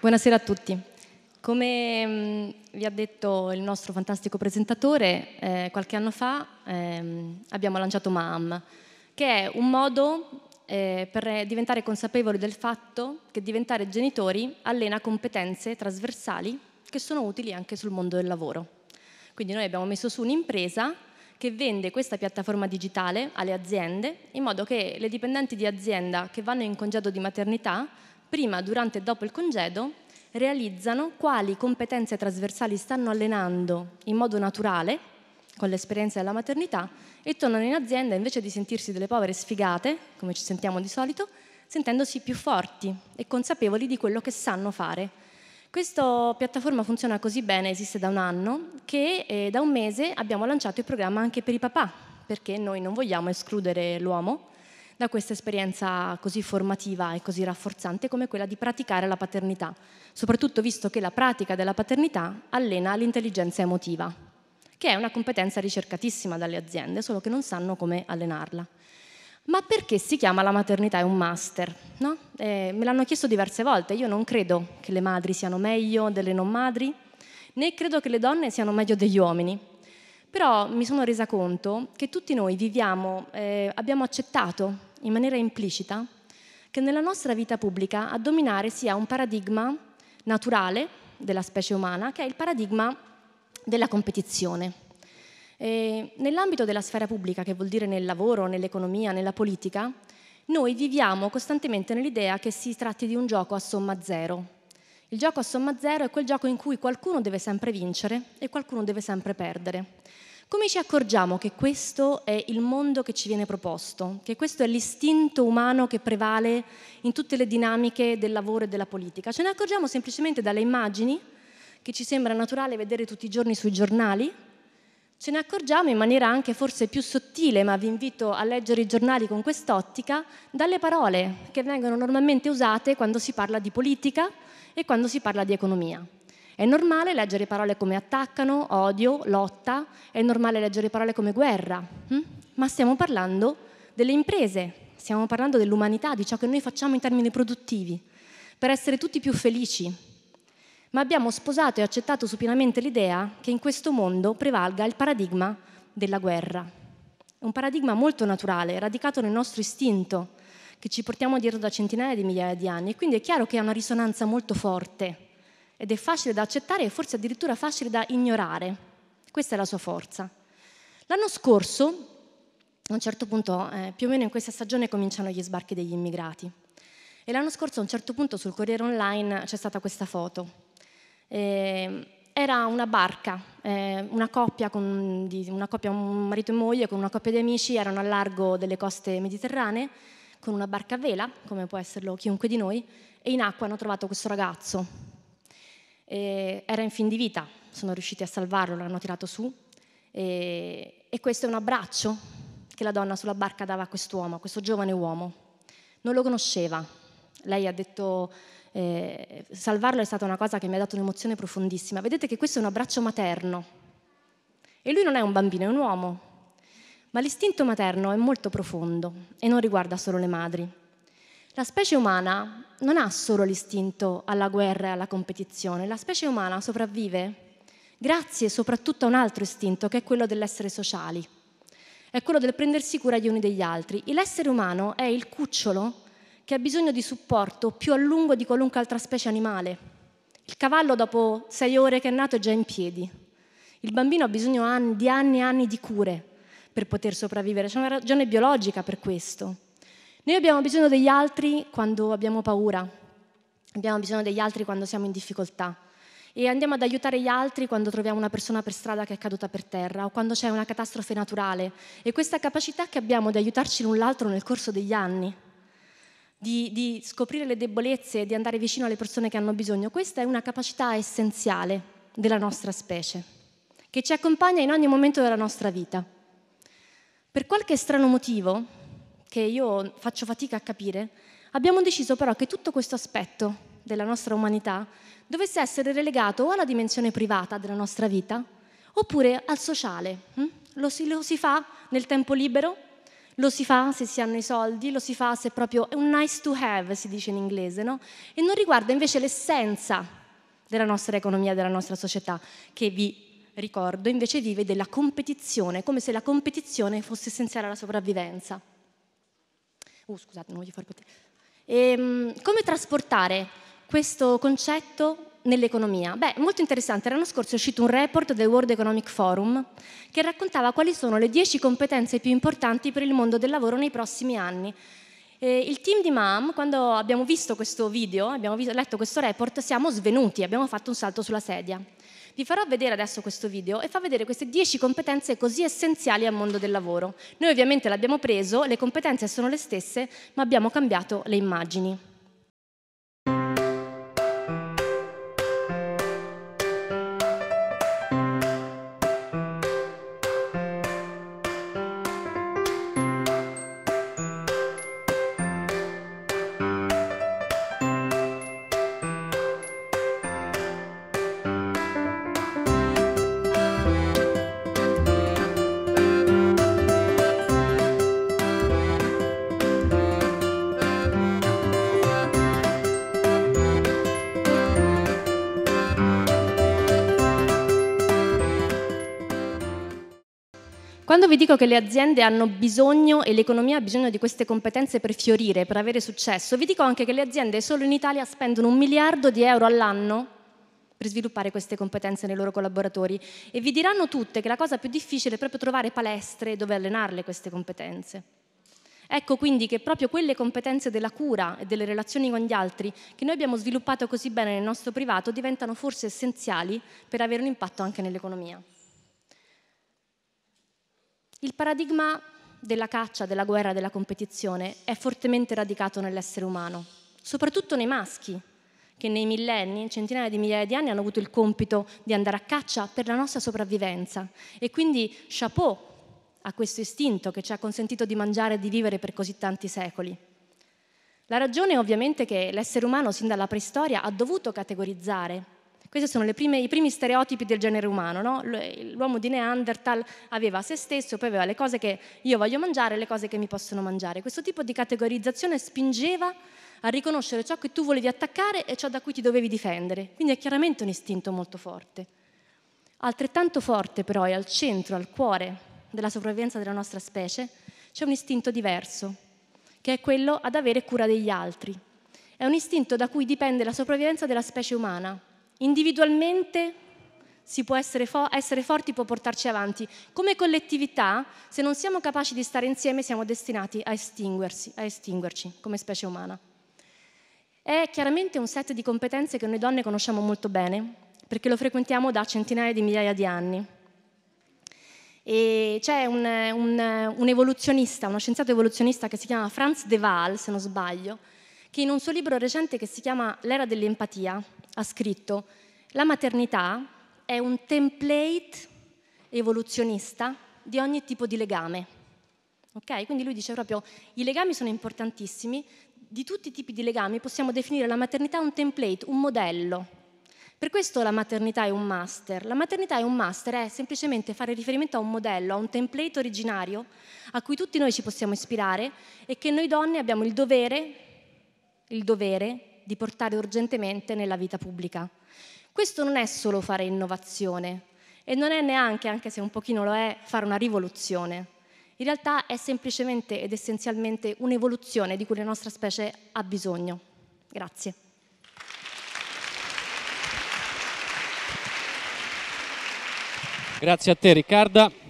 Buonasera a tutti. Come mm, vi ha detto il nostro fantastico presentatore, eh, qualche anno fa eh, abbiamo lanciato MAM, che è un modo eh, per diventare consapevoli del fatto che diventare genitori allena competenze trasversali che sono utili anche sul mondo del lavoro. Quindi noi abbiamo messo su un'impresa che vende questa piattaforma digitale alle aziende in modo che le dipendenti di azienda che vanno in congedo di maternità prima, durante e dopo il congedo, realizzano quali competenze trasversali stanno allenando in modo naturale con l'esperienza della maternità e tornano in azienda invece di sentirsi delle povere sfigate, come ci sentiamo di solito, sentendosi più forti e consapevoli di quello che sanno fare. Questa piattaforma funziona così bene, esiste da un anno, che eh, da un mese abbiamo lanciato il programma anche per i papà, perché noi non vogliamo escludere l'uomo, da questa esperienza così formativa e così rafforzante come quella di praticare la paternità, soprattutto visto che la pratica della paternità allena l'intelligenza emotiva, che è una competenza ricercatissima dalle aziende, solo che non sanno come allenarla. Ma perché si chiama la maternità è un master? No? Eh, me l'hanno chiesto diverse volte, io non credo che le madri siano meglio delle non madri, né credo che le donne siano meglio degli uomini. Però mi sono resa conto che tutti noi viviamo, eh, abbiamo accettato in maniera implicita che nella nostra vita pubblica a dominare sia un paradigma naturale della specie umana, che è il paradigma della competizione. E nell'ambito della sfera pubblica, che vuol dire nel lavoro, nell'economia, nella politica, noi viviamo costantemente nell'idea che si tratti di un gioco a somma zero. Il gioco a somma zero è quel gioco in cui qualcuno deve sempre vincere e qualcuno deve sempre perdere. Come ci accorgiamo che questo è il mondo che ci viene proposto, che questo è l'istinto umano che prevale in tutte le dinamiche del lavoro e della politica? Ce ne accorgiamo semplicemente dalle immagini che ci sembra naturale vedere tutti i giorni sui giornali, ce ne accorgiamo in maniera anche forse più sottile, ma vi invito a leggere i giornali con quest'ottica, dalle parole che vengono normalmente usate quando si parla di politica e quando si parla di economia. È normale leggere parole come attaccano, odio, lotta, è normale leggere parole come guerra, hm? ma stiamo parlando delle imprese, stiamo parlando dell'umanità, di ciò che noi facciamo in termini produttivi, per essere tutti più felici. Ma abbiamo sposato e accettato supinamente l'idea che in questo mondo prevalga il paradigma della guerra. Un paradigma molto naturale, radicato nel nostro istinto, che ci portiamo dietro da centinaia di migliaia di anni. E quindi è chiaro che ha una risonanza molto forte ed è facile da accettare e forse addirittura facile da ignorare. Questa è la sua forza. L'anno scorso, a un certo punto, eh, più o meno in questa stagione, cominciano gli sbarchi degli immigrati. E l'anno scorso, a un certo punto, sul Corriere Online c'è stata questa foto. Eh, era una barca, eh, una, coppia con, di, una coppia, un marito e moglie con una coppia di amici, erano al largo delle coste mediterranee con una barca a vela, come può esserlo chiunque di noi, e in acqua hanno trovato questo ragazzo e era in fin di vita, sono riusciti a salvarlo, l'hanno tirato su e, e questo è un abbraccio che la donna sulla barca dava a quest'uomo, a questo giovane uomo. Non lo conosceva, lei ha detto eh, salvarlo è stata una cosa che mi ha dato un'emozione profondissima. Vedete che questo è un abbraccio materno. E lui non è un bambino, è un uomo. Ma l'istinto materno è molto profondo e non riguarda solo le madri. La specie umana non ha solo l'istinto alla guerra e alla competizione, la specie umana sopravvive grazie soprattutto a un altro istinto che è quello dell'essere sociali, è quello del prendersi cura gli uni degli altri. L'essere umano è il cucciolo che ha bisogno di supporto più a lungo di qualunque altra specie animale. Il cavallo dopo sei ore che è nato è già in piedi. Il bambino ha bisogno di anni e anni di cure per poter sopravvivere. C'è una ragione biologica per questo. Noi abbiamo bisogno degli altri quando abbiamo paura, abbiamo bisogno degli altri quando siamo in difficoltà e andiamo ad aiutare gli altri quando troviamo una persona per strada che è caduta per terra o quando c'è una catastrofe naturale. E questa capacità che abbiamo di aiutarci l'un l'altro nel corso degli anni, di, di scoprire le debolezze e di andare vicino alle persone che hanno bisogno, questa è una capacità essenziale della nostra specie, che ci accompagna in ogni momento della nostra vita. Per qualche strano motivo, che io faccio fatica a capire, abbiamo deciso però che tutto questo aspetto della nostra umanità dovesse essere relegato o alla dimensione privata della nostra vita oppure al sociale. Hm? Lo si, lo si fa nel tempo libero, lo si fa se si hanno i soldi, lo si fa se è proprio un nice to have, si dice in inglese, no? E non riguarda invece l'essenza della nostra economia, della nostra società, che vi ricordo invece vive della competizione, come se la competizione fosse essenziale alla sopravvivenza. Oh, scusate, non voglio far potere. E, ehm, come trasportare questo concetto nell'economia? Beh, molto interessante, l'anno scorso è uscito un report del World Economic Forum che raccontava quali sono le 10 competenze più importanti per il mondo del lavoro nei prossimi anni. E eh, il team di MAM, quando abbiamo visto questo video, abbiamo visto, letto questo report, siamo svenuti, abbiamo fatto un salto sulla sedia. Vi farò vedere adesso questo video e fa vedere queste 10 competenze così essenziali al mondo del lavoro. Noi ovviamente l'abbiamo preso, le competenze sono le stesse, ma abbiamo cambiato le immagini. Quando vi dico che le aziende hanno bisogno e l'economia ha bisogno di queste competenze per fiorire, per avere successo, vi dico anche che le aziende solo in Italia spendono un miliardo di euro all'anno per sviluppare queste competenze nei loro collaboratori e vi diranno tutte che la cosa più difficile è proprio trovare palestre dove allenarle queste competenze. Ecco quindi che proprio quelle competenze della cura e delle relazioni con gli altri che noi abbiamo sviluppato così bene nel nostro privato diventano forse essenziali per avere un impatto anche nell'economia. Il paradigma della caccia, della guerra, della competizione è fortemente radicato nell'essere umano, soprattutto nei maschi, che nei millenni, in centinaia di migliaia di anni, hanno avuto il compito di andare a caccia per la nostra sopravvivenza. E quindi chapeau a questo istinto che ci ha consentito di mangiare e di vivere per così tanti secoli. La ragione è ovviamente che l'essere umano sin dalla preistoria ha dovuto categorizzare questi sono prime, i primi stereotipi del genere umano. No? L'uomo di Neanderthal aveva se stesso, poi aveva le cose che io voglio mangiare e le cose che mi possono mangiare. Questo tipo di categorizzazione spingeva a riconoscere ciò che tu volevi attaccare e ciò da cui ti dovevi difendere. Quindi è chiaramente un istinto molto forte. Altrettanto forte però è al centro, al cuore della sopravvivenza della nostra specie, c'è un istinto diverso, che è quello ad avere cura degli altri. È un istinto da cui dipende la sopravvivenza della specie umana, Individualmente si può essere, fo- essere forti può portarci avanti. Come collettività, se non siamo capaci di stare insieme, siamo destinati a, a estinguerci come specie umana. È chiaramente un set di competenze che noi donne conosciamo molto bene, perché lo frequentiamo da centinaia di migliaia di anni. E c'è un, un, un, evoluzionista, uno scienziato evoluzionista che si chiama Franz De Waal, se non sbaglio, che in un suo libro recente che si chiama L'era dell'empatia ha scritto la maternità è un template evoluzionista di ogni tipo di legame. Ok? Quindi lui dice proprio i legami sono importantissimi, di tutti i tipi di legami possiamo definire la maternità un template, un modello. Per questo la maternità è un master. La maternità è un master è semplicemente fare riferimento a un modello, a un template originario a cui tutti noi ci possiamo ispirare e che noi donne abbiamo il dovere, il dovere di portare urgentemente nella vita pubblica. Questo non è solo fare innovazione e non è neanche, anche se un pochino lo è, fare una rivoluzione. In realtà è semplicemente ed essenzialmente un'evoluzione di cui la nostra specie ha bisogno. Grazie. Grazie a te Riccarda.